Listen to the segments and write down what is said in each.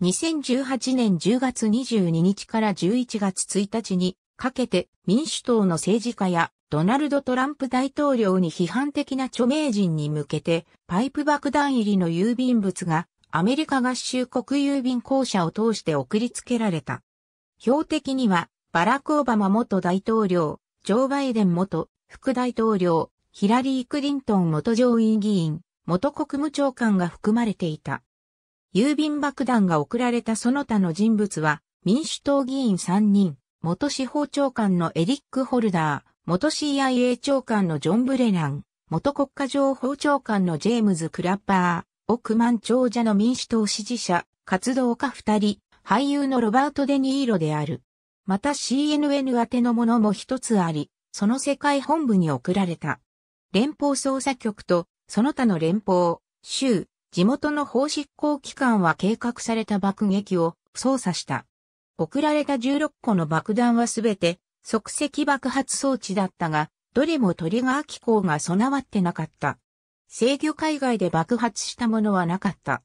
2018年10月22日から11月1日にかけて民主党の政治家やドナルド・トランプ大統領に批判的な著名人に向けてパイプ爆弾入りの郵便物がアメリカ合衆国郵便公社を通して送りつけられた。標的にはバラク・オバマ元大統領、ジョー・バイデン元副大統領、ヒラリー・クリントン元上院議員、元国務長官が含まれていた。郵便爆弾が送られたその他の人物は、民主党議員3人、元司法長官のエリック・ホルダー、元 CIA 長官のジョン・ブレナン、元国家情報長官のジェームズ・クラッパー、億万長者の民主党支持者、活動家2人、俳優のロバート・デ・ニーロである。また CNN 宛てのものも一つあり、その世界本部に送られた。連邦捜査局と、その他の連邦、州、地元の法執行機関は計画された爆撃を捜査した。送られた16個の爆弾はすべて即席爆発装置だったが、どれもトリガー機構が備わってなかった。制御海外で爆発したものはなかった。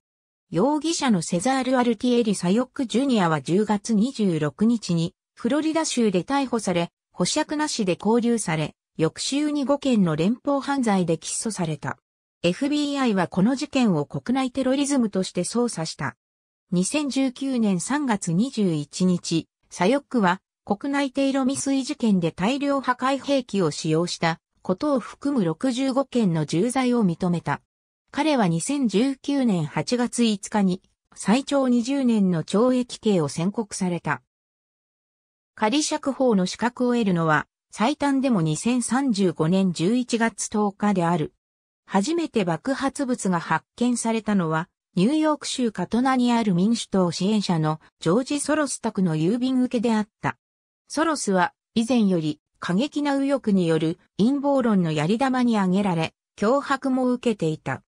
容疑者のセザール・アルティエリ・サヨック・ジュニアは10月26日にフロリダ州で逮捕され、保釈なしで拘留され、翌週に5件の連邦犯罪で起訴された。FBI はこの事件を国内テロリズムとして捜査した。2019年3月21日、左翼区は国内テロ未遂事件で大量破壊兵器を使用したことを含む65件の重罪を認めた。彼は2019年8月5日に最長20年の懲役刑を宣告された。仮釈放の資格を得るのは最短でも2035年11月10日である。初めて爆発物が発見されたのは、ニューヨーク州カトナにある民主党支援者のジョージ・ソロス宅の郵便受けであった。ソロスは以前より過激な右翼による陰謀論のやり玉に挙げられ、脅迫も受けていた。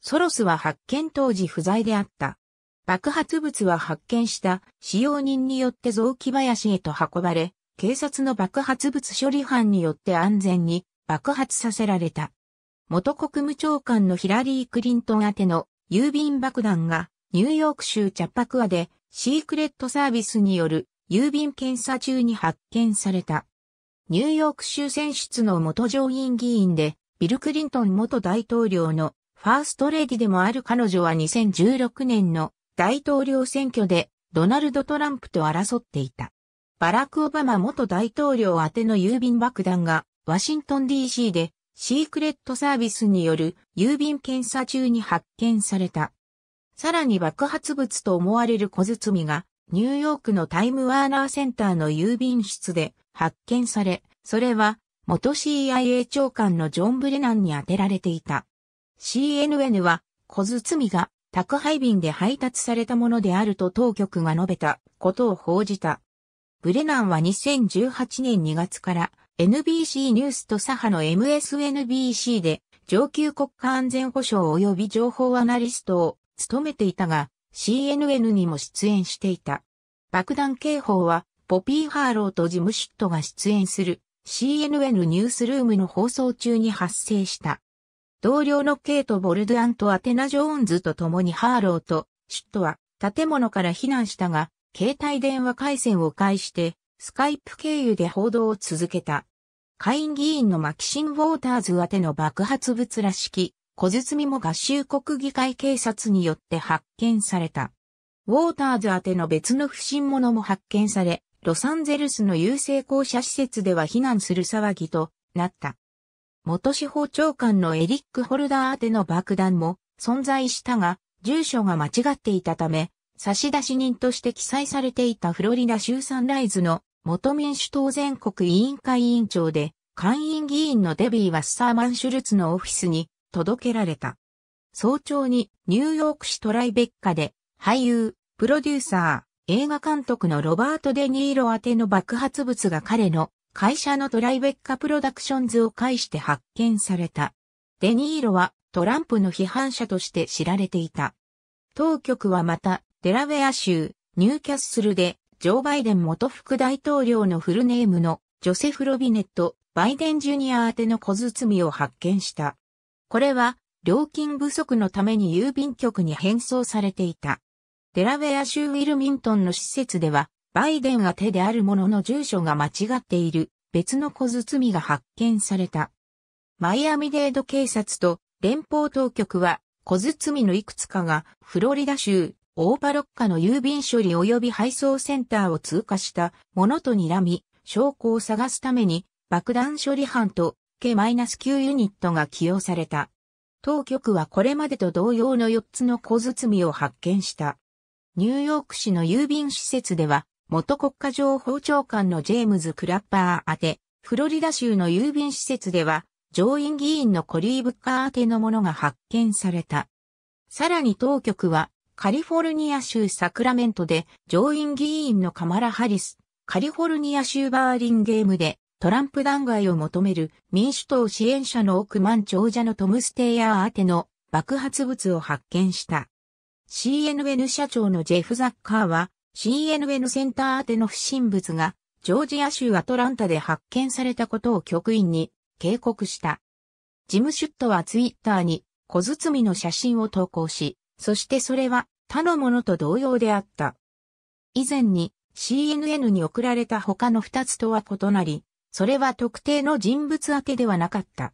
ソロスは発見当時不在であった。爆発物は発見した使用人によって雑木林へと運ばれ、警察の爆発物処理班によって安全に爆発させられた。元国務長官のヒラリー・クリントン宛ての郵便爆弾がニューヨーク州チャッパクアでシークレットサービスによる郵便検査中に発見された。ニューヨーク州選出の元上院議員でビル・クリントン元大統領のファーストレディでもある彼女は2016年の大統領選挙でドナルド・トランプと争っていた。バラク・オバマ元大統領宛ての郵便爆弾がワシントン DC でシークレットサービスによる郵便検査中に発見された。さらに爆発物と思われる小包がニューヨークのタイムワーナーセンターの郵便室で発見され、それは元 CIA 長官のジョン・ブレナンに当てられていた。CNN は小包が宅配便で配達されたものであると当局が述べたことを報じた。ブレナンは2018年2月から NBC ニュースと左派の MSNBC で上級国家安全保障及び情報アナリストを務めていたが CNN にも出演していた。爆弾警報はポピー・ハーローとジム・シュットが出演する CNN ニュースルームの放送中に発生した。同僚のケイト・ボルドアンとアテナ・ジョーンズと共にハーローとシュットは建物から避難したが、携帯電話回線を介してスカイプ経由で報道を続けた。下院議員のマキシン・ウォーターズ宛ての爆発物らしき小包も合衆国議会警察によって発見された。ウォーターズ宛ての別の不審者も発見され、ロサンゼルスの優勢校舎施設では避難する騒ぎとなった。元司法長官のエリック・ホルダー宛ての爆弾も存在したが、住所が間違っていたため、差出人として記載されていたフロリダ州サンライズの元民主党全国委員会委員長で、会員議員のデビー・ワッサーマン・シュルツのオフィスに届けられた。早朝にニューヨーク市トライベッカで俳優、プロデューサー、映画監督のロバート・デ・ニーロ宛ての爆発物が彼の会社のトライベッカプロダクションズを介して発見された。デ・ニーロはトランプの批判者として知られていた。当局はまたデラウェア州ニューキャッスルでジョー・バイデン元副大統領のフルネームのジョセフ・ロビネット・バイデン・ジュニア宛ての小包を発見した。これは、料金不足のために郵便局に返送されていた。デラウェア州ウィルミントンの施設では、バイデン宛てであるものの住所が間違っている別の小包が発見された。マイアミデード警察と連邦当局は小包のいくつかがフロリダ州オーパロッカの郵便処理及び配送センターを通過したものと睨み、証拠を探すために爆弾処理班と k -9 ユニットが起用された。当局はこれまでと同様の4つの小包みを発見した。ニューヨーク市の郵便施設では、元国家情報長官のジェームズ・クラッパー宛て、フロリダ州の郵便施設では、上院議員のコリー・ブッカー宛てのものが発見された。さらに当局は、カリフォルニア州サクラメントで上院議員のカマラ・ハリス、カリフォルニア州バーリンゲームでトランプ弾劾を求める民主党支援者の億万長者のトム・ステイヤー宛ての爆発物を発見した。CNN 社長のジェフ・ザッカーは CNN センター宛ての不審物がジョージア州アトランタで発見されたことを局員に警告した。ジム・シュットはツイッターに小包の写真を投稿し、そしてそれは他のものと同様であった。以前に CNN に送られた他の2つとは異なり、それは特定の人物宛てではなかった。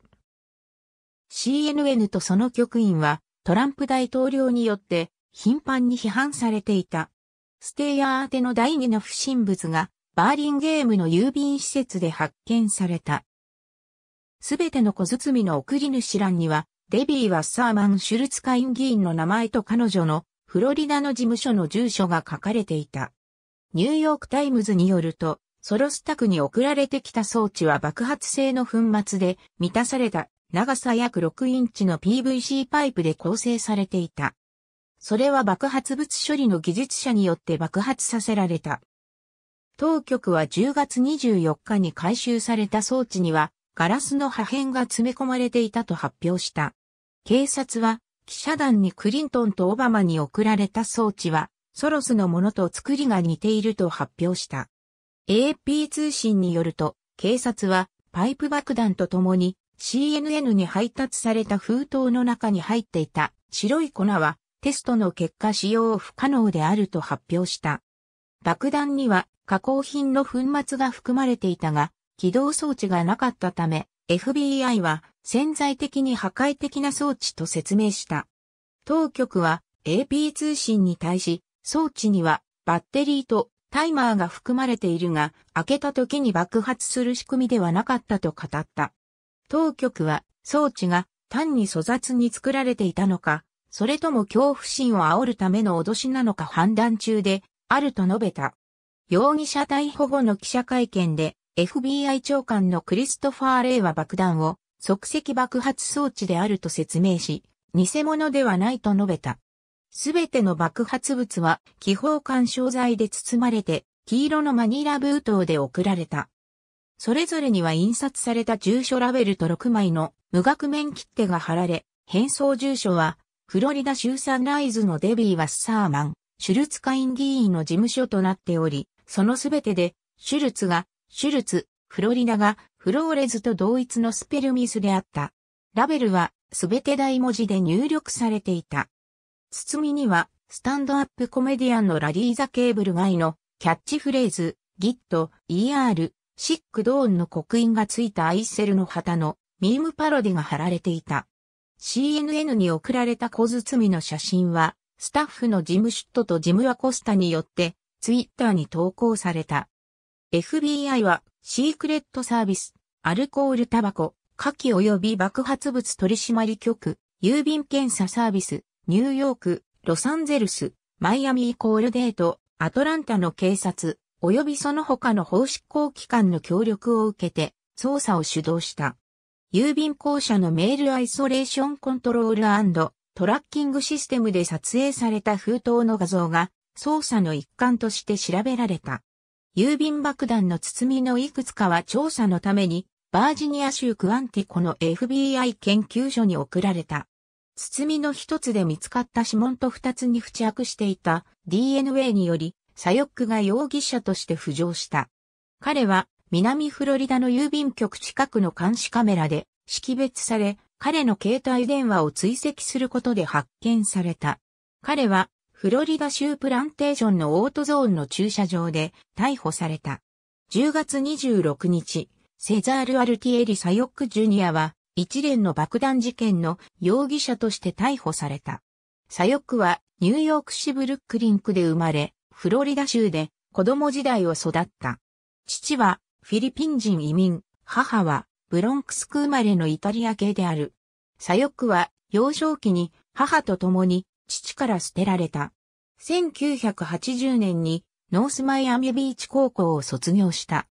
CNN とその局員はトランプ大統領によって頻繁に批判されていた。ステイヤー宛ての第2の不審物がバーリンゲームの郵便施設で発見された。すべての小包の送り主欄には、デビー・はサーマン・シュルツ会員議員の名前と彼女のフロリダの事務所の住所が書かれていた。ニューヨークタイムズによると、ソロスタクに送られてきた装置は爆発性の粉末で満たされた長さ約6インチの PVC パイプで構成されていた。それは爆発物処理の技術者によって爆発させられた。当局は10月24日に回収された装置にはガラスの破片が詰め込まれていたと発表した。警察は記者団にクリントンとオバマに送られた装置は、ソロスのものと作りが似ていると発表した。AP 通信によると、警察はパイプ爆弾とともに CNN に配達された封筒の中に入っていた白い粉はテストの結果使用不可能であると発表した。爆弾には加工品の粉末が含まれていたが、起動装置がなかったため、FBI は潜在的に破壊的な装置と説明した。当局は AP 通信に対し、装置にはバッテリーとタイマーが含まれているが、開けた時に爆発する仕組みではなかったと語った。当局は装置が単に粗雑に作られていたのか、それとも恐怖心を煽るための脅しなのか判断中で、あると述べた。容疑者逮捕後の記者会見で、FBI 長官のクリストファー・レイは爆弾を即席爆発装置であると説明し、偽物ではないと述べた。すべての爆発物は気泡干渉剤で包まれて、黄色のマニラ封筒で送られた。それぞれには印刷された住所ラベルと6枚の無額面切手が貼られ、返送住所は、フロリダ州サンライズのデビー・ワッサーマン、シュルツイン議員の事務所となっており、そのすべてで、シュルツが、シュルツ、フロリダがフローレズと同一のスペルミスであった。ラベルはすべて大文字で入力されていた。包みには、スタンドアップコメディアンのラリー・ザ・ケーブル外のキャッチフレーズ、ギット、ER、シック・ドーンの刻印がついたアイセルの旗のミームパロディが貼られていた。CNN に送られた小包の写真は、スタッフのジム・シュットとジム・アコスタによって、ツイッターに投稿された。FBI はシークレットサービス、アルコールタバコ、火器及び爆発物取締局、郵便検査サービス、ニューヨーク、ロサンゼルス、マイアミイコールデート、アトランタの警察、及びその他の法執行機関の協力を受けて、捜査を主導した。郵便公社のメールアイソレーションコントロールトラッキングシステムで撮影された封筒の画像が、捜査の一環として調べられた。郵便爆弾の包みのいくつかは調査のために、バージニア州クアンティコの FBI 研究所に送られた。包みの一つで見つかった指紋と二つに付着していた DNA により、左翼が容疑者として浮上した。彼は南フロリダの郵便局近くの監視カメラで識別され、彼の携帯電話を追跡することで発見された。彼はフロリダ州プランテーションのオートゾーンの駐車場で逮捕された。10月26日、セザール・アルティエリ・サヨック・ジュニアは一連の爆弾事件の容疑者として逮捕された。サヨックはニューヨーク市ブルックリンクで生まれ、フロリダ州で子供時代を育った。父はフィリピン人移民、母はブロンクスク生まれのイタリア系である。サヨックは幼少期に母と共に父から捨てられた。1980年にノースマイアミビーチ高校を卒業した。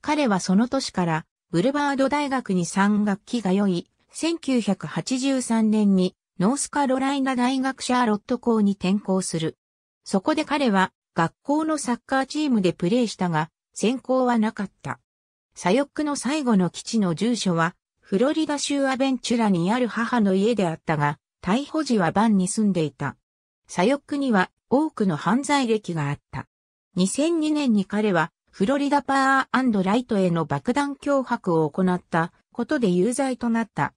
彼はその年からブルバード大学に3学期が良い、1983年にノースカロライナ大学シャーロット校に転校する。そこで彼は学校のサッカーチームでプレーしたが、選考はなかった。左翼の最後の基地の住所は、フロリダ州アベンチュラにある母の家であったが、逮捕時はバンに住んでいた。左翼には多くの犯罪歴があった。2002年に彼はフロリダパーライトへの爆弾脅迫を行ったことで有罪となった。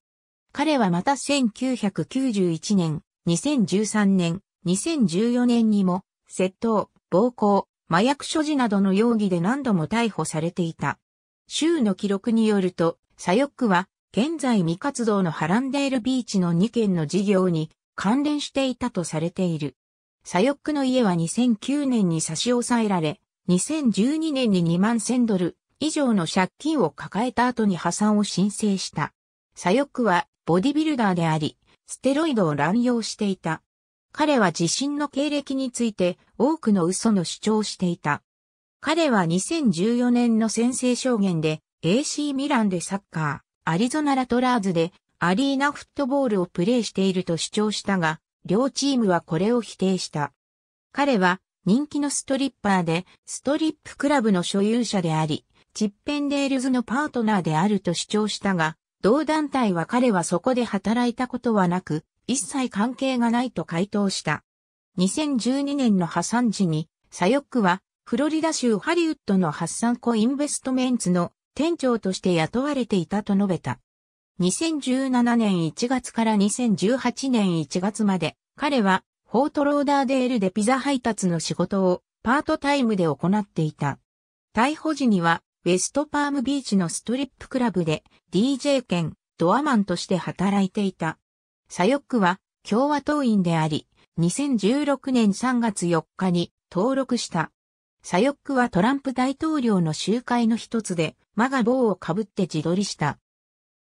彼はまた1991年、2013年、2014年にも、窃盗、暴行、麻薬所持などの容疑で何度も逮捕されていた。州の記録によると、左翼は現在未活動のハランデールビーチの2件の事業に関連していたとされている。左翼の家は2009年に差し押さえられ、2012年に2万1000ドル以上の借金を抱えた後に破産を申請した。左翼はボディビルダーであり、ステロイドを乱用していた。彼は自身の経歴について多くの嘘の主張をしていた。彼は2014年の先生証言で AC ミランでサッカー。アリゾナラトラーズでアリーナフットボールをプレーしていると主張したが、両チームはこれを否定した。彼は人気のストリッパーで、ストリップクラブの所有者であり、チッペンデールズのパートナーであると主張したが、同団体は彼はそこで働いたことはなく、一切関係がないと回答した。2012年の破産時に、サヨックは、フロリダ州ハリウッドの発散コインベストメンツの店長として雇われていたと述べた。2017年1月から2018年1月まで、彼は、フォートローダーデールでピザ配達の仕事をパートタイムで行っていた。逮捕時には、ウェストパームビーチのストリップクラブで DJ 兼ドアマンとして働いていた。サヨックは共和党員であり、2016年3月4日に登録した左翼はトランプ大統領の集会の一つで、マガ棒をかぶって自撮りした。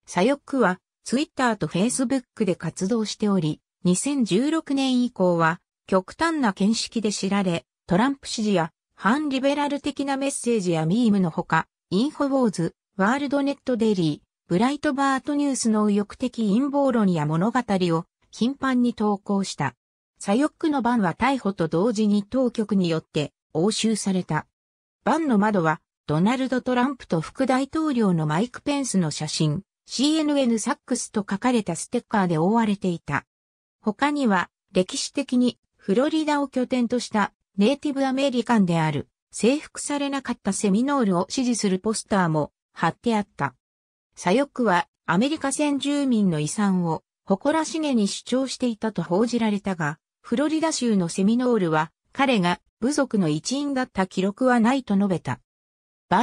左翼は、ツイッターとフェイスブックで活動しており、2016年以降は、極端な見識で知られ、トランプ支持や、反リベラル的なメッセージやミームのほか、インフォウォーズ、ワールドネットデイリー、ブライトバートニュースの右翼的陰謀論や物語を頻繁に投稿した。左翼の番は逮捕と同時に当局によって押収された。バンの窓は、ドナルド・トランプと副大統領のマイク・ペンスの写真、CNN サックスと書かれたステッカーで覆われていた。他には、歴史的にフロリダを拠点としたネイティブアメリカンである征服されなかったセミノールを支持するポスターも貼ってあった。左翼はアメリカ先住民の遺産を誇らしげに主張していたと報じられたが、フロリダ州のセミノールは彼が部族の一員だった記録はないと述べた。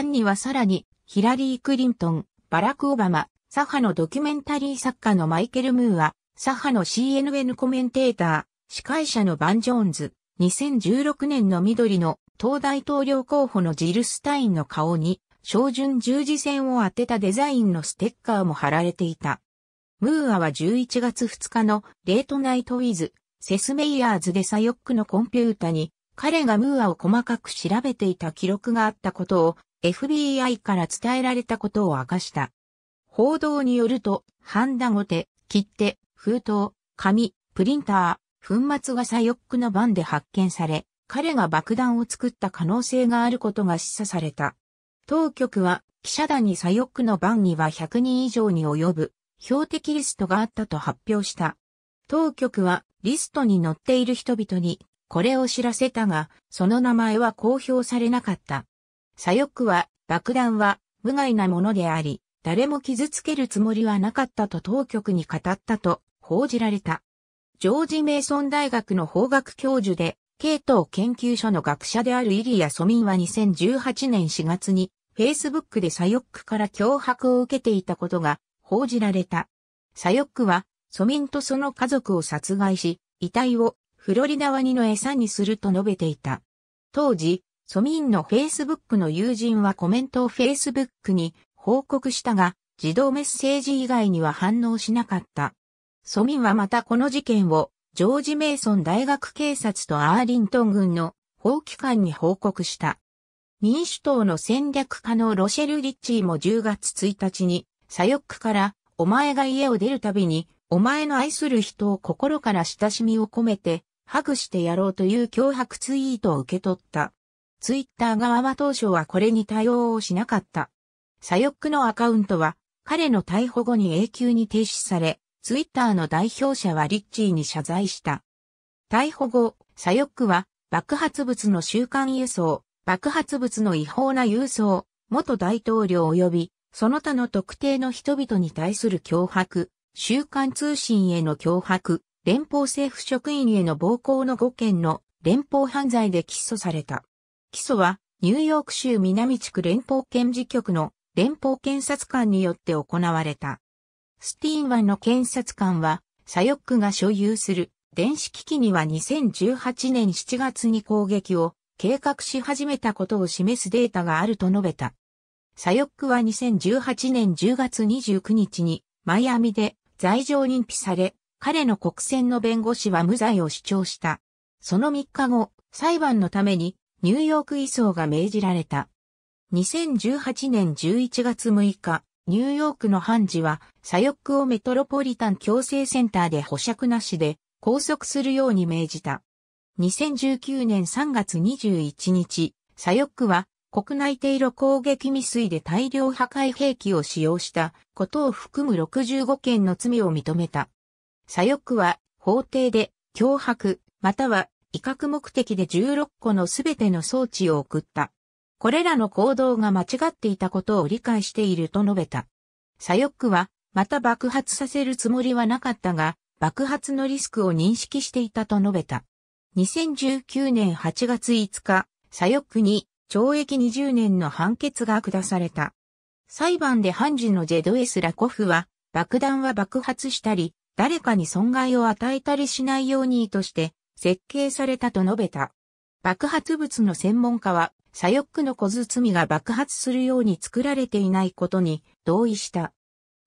ンにはさらに、ヒラリー・クリントン、バラク・オバマ、サハのドキュメンタリー作家のマイケル・ムーア、サハの CNN コメンテーター、司会者のバン・ジョーンズ、2016年の緑の党大統領候補のジル・スタインの顔に、照準十字線を当てたデザインのステッカーも貼られていた。ムーアは11月2日のレートナイトウィズセスメイヤーズで左翼クのコンピュータに、彼がムーアを細かく調べていた記録があったことを FBI から伝えられたことを明かした。報道によると、ハンダゴテ、切手、封筒、紙、プリンター、粉末が左翼クの番で発見され、彼が爆弾を作った可能性があることが示唆された。当局は、記者団に左翼クの番には100人以上に及ぶ標的リストがあったと発表した。当局はリストに載っている人々にこれを知らせたが、その名前は公表されなかった。左翼は爆弾は無害なものであり、誰も傷つけるつもりはなかったと当局に語ったと報じられた。ジョージ・メイソン大学の法学教授で、系統研究所の学者であるイリア・ソミンは2018年4月に、Facebook で左翼から脅迫を受けていたことが報じられた。左翼は庶民とその家族を殺害し、遺体をフロリダワニの餌にすると述べていた。当時、庶民の Facebook の友人はコメントを Facebook に報告したが、自動メッセージ以外には反応しなかった。庶民はまたこの事件を、ジョージ・メイソン大学警察とアーリントン軍の法機関に報告した。民主党の戦略家のロシェル・リッチーも10月1日に、左翼から、お前が家を出るたびに、お前の愛する人を心から親しみを込めて、ハグしてやろうという脅迫ツイートを受け取った。ツイッター側は当初はこれに対応をしなかった。左翼のアカウントは、彼の逮捕後に永久に停止され、ツイッターの代表者はリッチーに謝罪した。逮捕後、左翼は、爆発物の週刊輸送、爆発物の違法な輸送、元大統領及び、その他の特定の人々に対する脅迫、週刊通信への脅迫、連邦政府職員への暴行の5件の連邦犯罪で起訴された。起訴は、ニューヨーク州南地区連邦検事局の連邦検察官によって行われた。スティーンワンの検察官は、サヨックが所有する電子機器には2018年7月に攻撃を計画し始めたことを示すデータがあると述べた。サヨックは2018年10月29日にマイアミで罪状認否され、彼の国選の弁護士は無罪を主張した。その3日後、裁判のためにニューヨーク移送が命じられた。2018年11月6日、ニューヨークの判事は、左翼をメトロポリタン強制センターで保釈なしで拘束するように命じた。2019年3月21日、左翼は国内定路攻撃未遂で大量破壊兵器を使用したことを含む65件の罪を認めた。左翼は法廷で脅迫または威嚇目的で16個のすべての装置を送った。これらの行動が間違っていたことを理解していると述べた。左翼はまた爆発させるつもりはなかったが爆発のリスクを認識していたと述べた。2019年8月5日、左翼に懲役20年の判決が下された。裁判で判事のジェドエス・ラコフは、爆弾は爆発したり、誰かに損害を与えたりしないようにとして設計されたと述べた。爆発物の専門家は、左翼の小包が爆発するように作られていないことに同意した。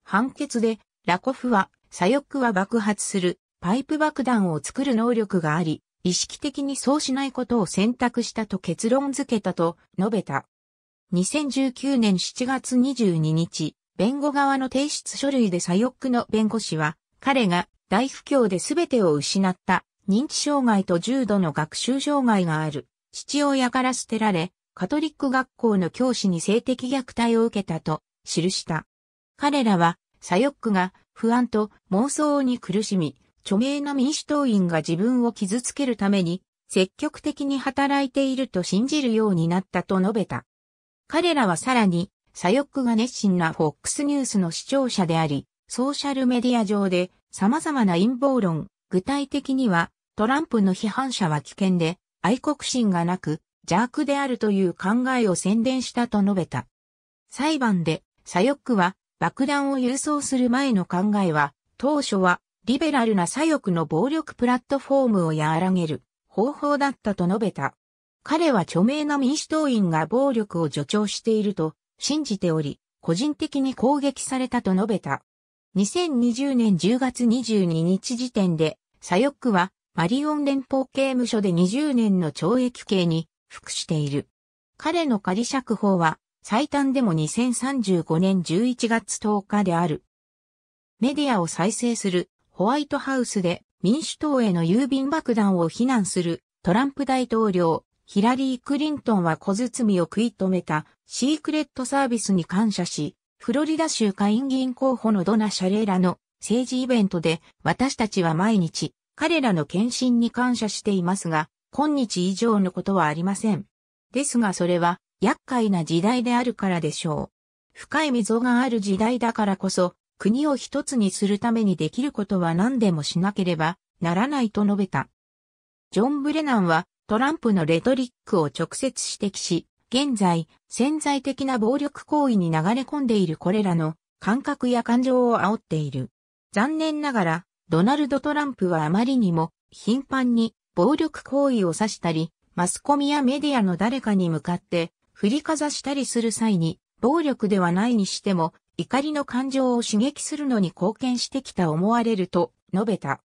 判決で、ラコフは、左翼は爆発するパイプ爆弾を作る能力があり、意識的にそうしないことを選択したと結論付けたと述べた。2019年7月22日、弁護側の提出書類で左翼の弁護士は、彼が大不況で全てを失った認知障害と重度の学習障害がある父親から捨てられ、カトリック学校の教師に性的虐待を受けたと記した。彼らは左翼が不安と妄想に苦しみ、著名な民主党員が自分を傷つけるために積極的に働いていると信じるようになったと述べた。彼らはさらに、左翼が熱心な FOX ニュースの視聴者であり、ソーシャルメディア上で様々な陰謀論、具体的にはトランプの批判者は危険で愛国心がなく邪悪であるという考えを宣伝したと述べた。裁判で左翼は爆弾を郵送する前の考えは当初はリベラルな左翼の暴力プラットフォームを和らげる方法だったと述べた。彼は著名な民主党員が暴力を助長していると信じており、個人的に攻撃されたと述べた。2020年10月22日時点で、左翼はマリオン連邦刑務所で20年の懲役刑に服している。彼の仮釈放は最短でも2035年11月10日である。メディアを再生するホワイトハウスで民主党への郵便爆弾を非難するトランプ大統領、ヒラリー・クリントンは小包を食い止めたシークレットサービスに感謝し、フロリダ州下院議員候補のドナ・シャレーラの政治イベントで私たちは毎日彼らの献身に感謝していますが、今日以上のことはありません。ですがそれは厄介な時代であるからでしょう。深い溝がある時代だからこそ国を一つにするためにできることは何でもしなければならないと述べた。ジョン・ブレナンはトランプのレトリックを直接指摘し、現在、潜在的な暴力行為に流れ込んでいるこれらの感覚や感情を煽っている。残念ながら、ドナルド・トランプはあまりにも頻繁に暴力行為を指したり、マスコミやメディアの誰かに向かって振りかざしたりする際に、暴力ではないにしても怒りの感情を刺激するのに貢献してきた思われると述べた。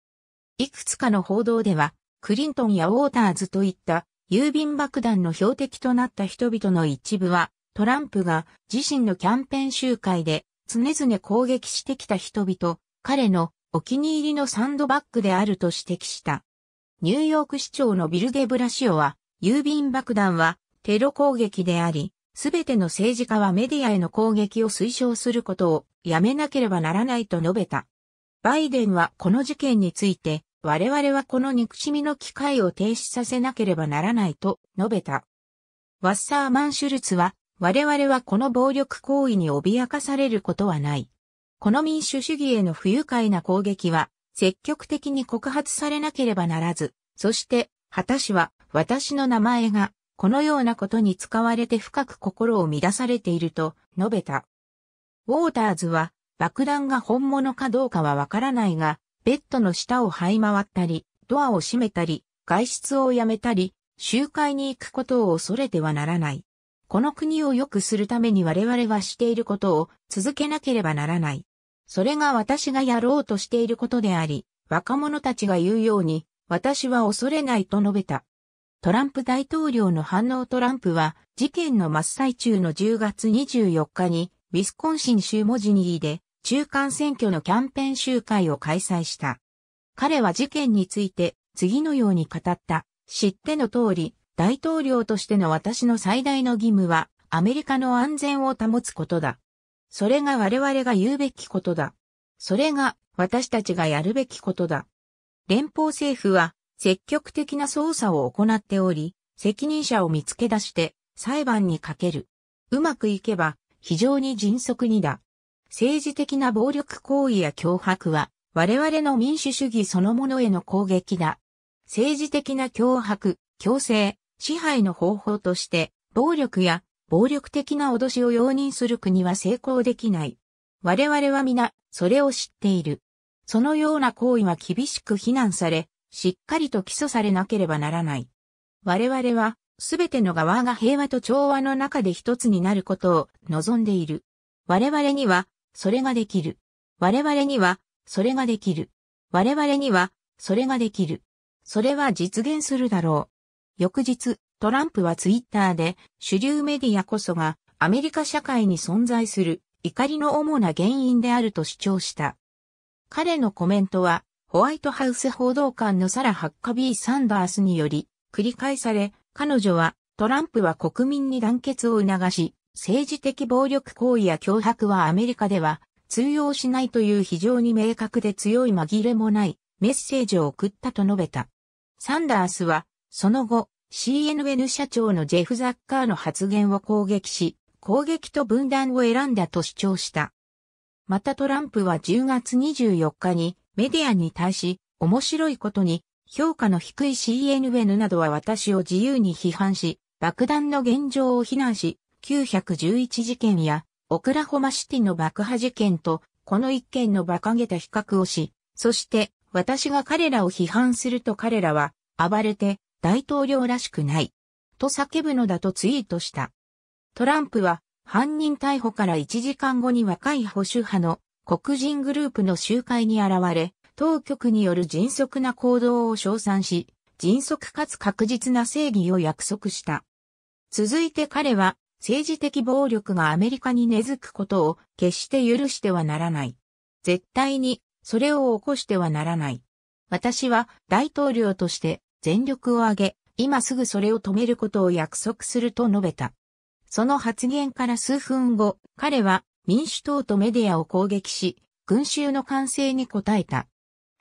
いくつかの報道では、クリントンやウォーターズといった郵便爆弾の標的となった人々の一部は、トランプが自身のキャンペーン集会で常々攻撃してきた人々、彼のお気に入りのサンドバッグであると指摘した。ニューヨーク市長のビル・デ・ブラシオは、郵便爆弾はテロ攻撃であり、すべての政治家はメディアへの攻撃を推奨することをやめなければならないと述べた。バイデンはこの事件について、我々はこの憎しみの機会を停止させなければならないと述べた。ワッサーマン・シュルツは、我々はこの暴力行為に脅かされることはない。この民主主義への不愉快な攻撃は、積極的に告発されなければならず、そして、果たしは、私の名前が、このようなことに使われて深く心を乱されていると述べた。ウォーターズは爆弾が本物かどうかはわからないが、ベッドの下を這い回ったり、ドアを閉めたり、外出をやめたり、集会に行くことを恐れてはならない。この国を良くするために我々はしていることを続けなければならない。それが私がやろうとしていることであり、若者たちが言うように、私は恐れないと述べた。トランプ大統領の反応トランプは、事件の真っ最中の10月24日に、ウィスコンシン州モジニーで、中間選挙のキャンペーン集会を開催した。彼は事件について、次のように語った。知っての通り、大統領としての私の最大の義務は、アメリカの安全を保つことだ。それが我々が言うべきことだ。それが私たちがやるべきことだ。連邦政府は積極的な捜査を行っており、責任者を見つけ出して裁判にかける。うまくいけば非常に迅速にだ。政治的な暴力行為や脅迫は我々の民主主義そのものへの攻撃だ。政治的な脅迫、強制、支配の方法として暴力や暴力的な脅しを容認する国は成功できない。我々は皆それを知っている。そのような行為は厳しく非難され、しっかりと起訴されなければならない。我々は、すべての側が平和と調和の中で一つになることを望んでいる。我々には、それができる。我々には、それができる。我々には、それができる。それは実現するだろう。翌日、トランプはツイッターで、主流メディアこそが、アメリカ社会に存在する、怒りの主な原因であると主張した。彼のコメントは、ホワイトハウス報道官のサラ・ハッカビー・サンダースにより、繰り返され、彼女は、トランプは国民に団結を促し、政治的暴力行為や脅迫はアメリカでは通用しないという非常に明確で強い紛れもないメッセージを送ったと述べた。サンダースは、その後、CNN 社長のジェフ・ザッカーの発言を攻撃し、攻撃と分断を選んだと主張した。またトランプは10月24日にメディアに対し、面白いことに、評価の低い CNN などは私を自由に批判し、爆弾の現状を非難し、911事件や、オクラホマシティの爆破事件と、この一件の馬鹿げた比較をし、そして、私が彼らを批判すると彼らは、暴れて、大統領らしくない。と叫ぶのだとツイートした。トランプは、犯人逮捕から1時間後に若い保守派の黒人グループの集会に現れ、当局による迅速な行動を称賛し、迅速かつ確実な正義を約束した。続いて彼は、政治的暴力がアメリカに根付くことを決して許してはならない。絶対にそれを起こしてはならない。私は大統領として全力を挙げ、今すぐそれを止めることを約束すると述べた。その発言から数分後、彼は民主党とメディアを攻撃し、群衆の歓声に応えた。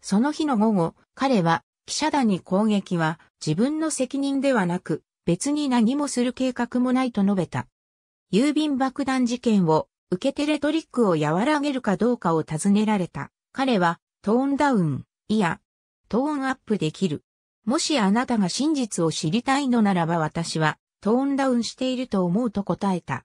その日の午後、彼は記者団に攻撃は自分の責任ではなく、別に何もする計画もないと述べた。郵便爆弾事件を受けてレトリックを和らげるかどうかを尋ねられた。彼はトーンダウン、いや、トーンアップできる。もしあなたが真実を知りたいのならば私はトーンダウンしていると思うと答えた。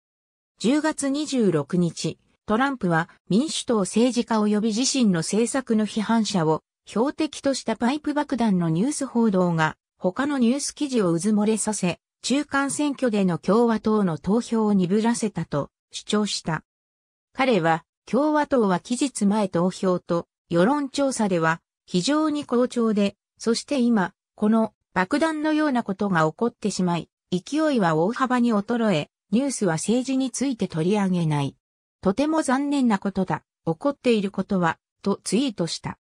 10月26日、トランプは民主党政治家及び自身の政策の批判者を標的としたパイプ爆弾のニュース報道が他のニュース記事を渦漏れさせ、中間選挙での共和党の投票を鈍らせたと主張した。彼は共和党は期日前投票と世論調査では非常に好調で、そして今、この爆弾のようなことが起こってしまい、勢いは大幅に衰え、ニュースは政治について取り上げない。とても残念なことだ。怒っていることは、とツイートした。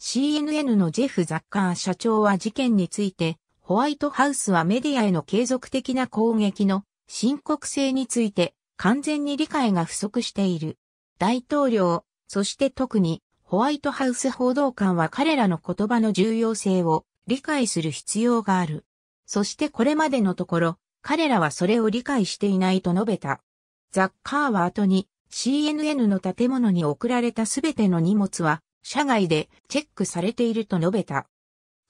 CNN のジェフ・ザッカー社長は事件について、ホワイトハウスはメディアへの継続的な攻撃の深刻性について完全に理解が不足している。大統領、そして特にホワイトハウス報道官は彼らの言葉の重要性を理解する必要がある。そしてこれまでのところ、彼らはそれを理解していないと述べた。ザッカーは後に CNN の建物に送られたすべての荷物は社外でチェックされていると述べた。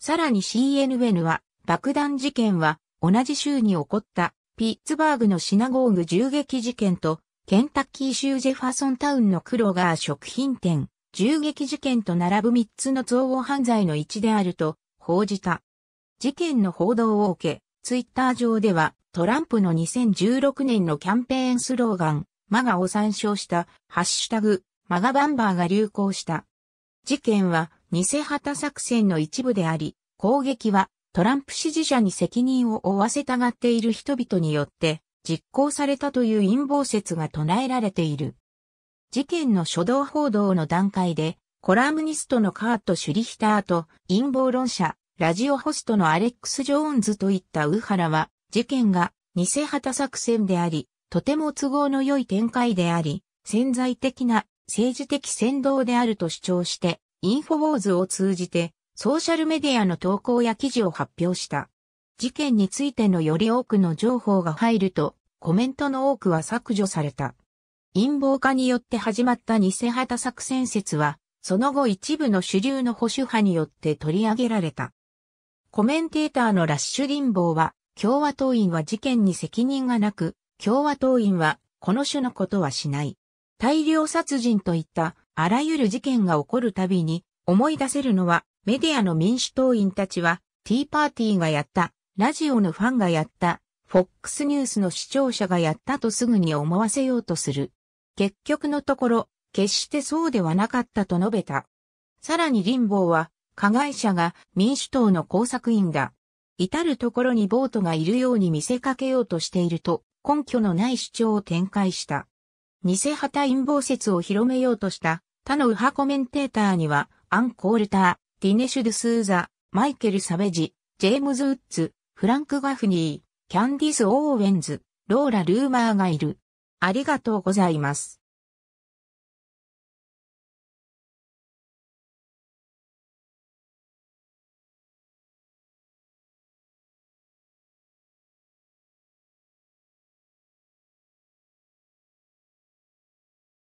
さらに CNN は爆弾事件は同じ週に起こったピッツバーグのシナゴーグ銃撃事件とケンタッキー州ジェファソンタウンのクロガー食品店銃撃事件と並ぶ3つの憎悪犯罪の一であると報じた。事件の報道を受け、ツイッター上ではトランプの2016年のキャンペーンスローガン、マガを参照したハッシュタグ、マガバンバーが流行した。事件は偽旗作戦の一部であり、攻撃はトランプ支持者に責任を負わせたがっている人々によって実行されたという陰謀説が唱えられている。事件の初動報道の段階で、コラムニストのカート・シュリヒターと陰謀論者、ラジオホストのアレックス・ジョーンズといったウハラは、事件が偽旗作戦であり、とても都合の良い展開であり、潜在的な政治的扇動であると主張して、インフォウォーズを通じて、ソーシャルメディアの投稿や記事を発表した。事件についてのより多くの情報が入ると、コメントの多くは削除された。陰謀家によって始まった偽旗作戦説は、その後一部の主流の保守派によって取り上げられた。コメンテーターのラッシュリンボーは、共和党員は事件に責任がなく、共和党員はこの種のことはしない。大量殺人といったあらゆる事件が起こるたびに思い出せるのはメディアの民主党員たちはティーパーティーがやった、ラジオのファンがやった、FOX ニュースの視聴者がやったとすぐに思わせようとする。結局のところ、決してそうではなかったと述べた。さらに貧乏は、加害者が民主党の工作員だ。至るところにボートがいるように見せかけようとしていると、根拠のない主張を展開した。偽旗陰謀説を広めようとした他の右派コメンテーターには、アン・コールター、ディネシュ・ドゥ・スーザ、マイケル・サベジ、ジェームズ・ウッズ、フランク・ガフニー、キャンディス・オーウェンズ、ローラ・ルーマーがいる。ありがとうございます。